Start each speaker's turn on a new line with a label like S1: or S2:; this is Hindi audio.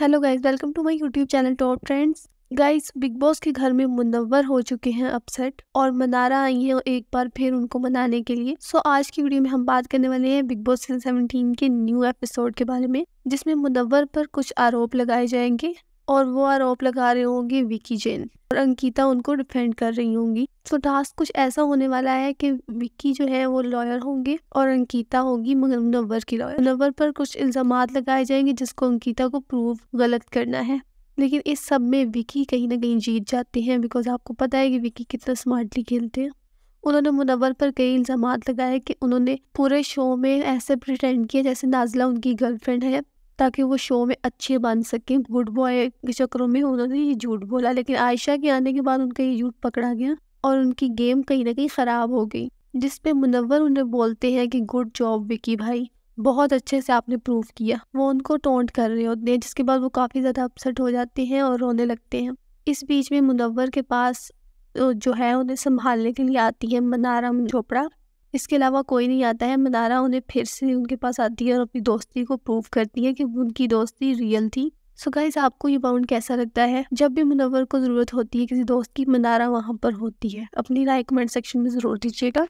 S1: hello guys welcome to my YouTube channel top trends guys Bigg Boss के घर में मुनवर हो चुके हैं अपसेट और मनारा आई है एक बार फिर उनको मनाने के लिए सो आज की वीडियो में हम बात करने वाले हैं बिग बॉस सीजन सेवनटीन के न्यू एपिसोड के बारे में जिसमें मुनवर पर कुछ आरोप लगाए जाएंगे और वो आरोप लगा रही होंगी विकी जैन और अंकिता उनको डिफेंड कर रही होंगी तो टास्क कुछ ऐसा होने वाला है कि विक्की जो है वो लॉयर होंगे और अंकिता होगी मगर मुनवर की लॉयर मुनवर पर कुछ इल्जाम लगाए जाएंगे जिसको अंकिता को प्रूव गलत करना है लेकिन इस सब में विकी कहीं ना कहीं जीत जाते हैं बिकॉज आपको पता है कि विकी कितना स्मार्टली खेलते हैं उन्होंने मुनवर पर कई इल्ज़ाम लगाए कि उन्होंने पूरे शो में ऐसे प्रिटेंड किया जैसे नाजला उनकी गर्लफ्रेंड है ताकि वो शो में अच्छे बन सकें गुड बॉय के चक्करों में उन्होंने ये झूठ बोला लेकिन आयशा के आने के बाद उनका ये झूठ पकड़ा गया और उनकी गेम कहीं ना कहीं ख़राब हो गई जिस पे मुनवर उन्हें बोलते हैं कि गुड जॉब विकी भाई बहुत अच्छे से आपने प्रूव किया वो उनको टोंट कर रहे होते हैं जिसके बाद वो काफ़ी ज़्यादा अपसेट हो जाते हैं और रोने लगते हैं इस बीच में मुनवर के पास जो है उन्हें संभालने के लिए आती है मनाराम चोपड़ा इसके अलावा कोई नहीं आता है मदारा उन्हें फिर से उनके पास आती है और अपनी दोस्ती को प्रूव करती है कि उनकी दोस्ती रियल थी सो गाइज आपको ये बाउंड कैसा लगता है जब भी मुनवर को ज़रूरत होती है किसी दोस्त की मनारा वहाँ पर होती है अपनी राय कमेंट सेक्शन में ज़रूर दीजिएगा